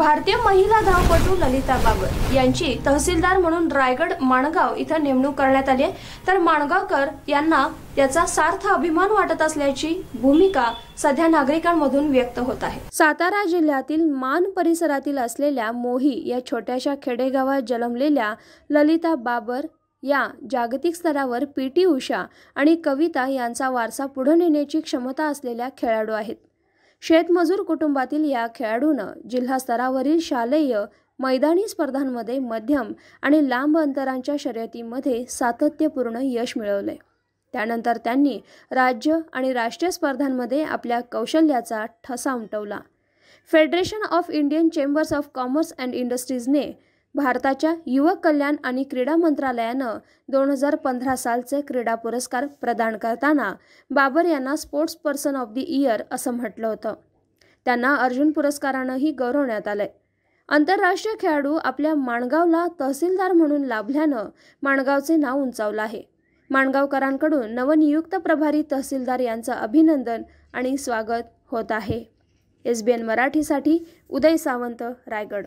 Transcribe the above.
भारतीय महिला धावपटू ललिता बाबर यांची तहसीलदार म्हणून रायगड माणगाव इथं नेमणूक करण्यात आली आहे तर माणगावकर यांना याचा सार्थ अभिमान वाटत असल्याची भूमिका सध्या नागरिकांमधून व्यक्त होत आहे सातारा जिल्ह्यातील मान परिसरातील असलेल्या मोही या छोट्याशा खेडेगावात जन्मलेल्या ललिता बाबर या जागतिक स्तरावर पी टी उषा आणि कविता यांचा वारसा पुढे नेण्याची क्षमता असलेल्या खेळाडू आहेत शेतमजूर कुटुंबातील या खेळाडूनं जिल्हा स्तरावरील शालेय मैदानी स्पर्धांमध्ये मध्यम आणि लांब अंतरांच्या शर्यतीमध्ये सातत्यपूर्ण यश मिळवले त्यानंतर त्यांनी राज्य आणि राष्ट्रीय स्पर्धांमध्ये आपल्या कौशल्याचा ठसा उमटवला federation of Indian chambers of commerce and इंडस्ट्रीजने भारताच्या युवक कल्याण आणि क्रीडा मंत्रालयानं दोन हजार पंधरा सालचे क्रीडा पुरस्कार प्रदान करताना बाबर यांना sports person of the year असं म्हटलं होतं त्यांना अर्जुन पुरस्कारानंही गौरवण्यात आलं आंतरराष्ट्रीय खेळाडू आपल्या माणगावला तहसीलदार म्हणून लाभल्यानं माणगावचे नाव उंचावलं आहे माणगावकरांकडून नवनियुक्त प्रभारी तहसीलदार यांचं अभिनंदन आणि स्वागत होत आहे एस बी एन मराठीसाठी उदय सावंत रायगड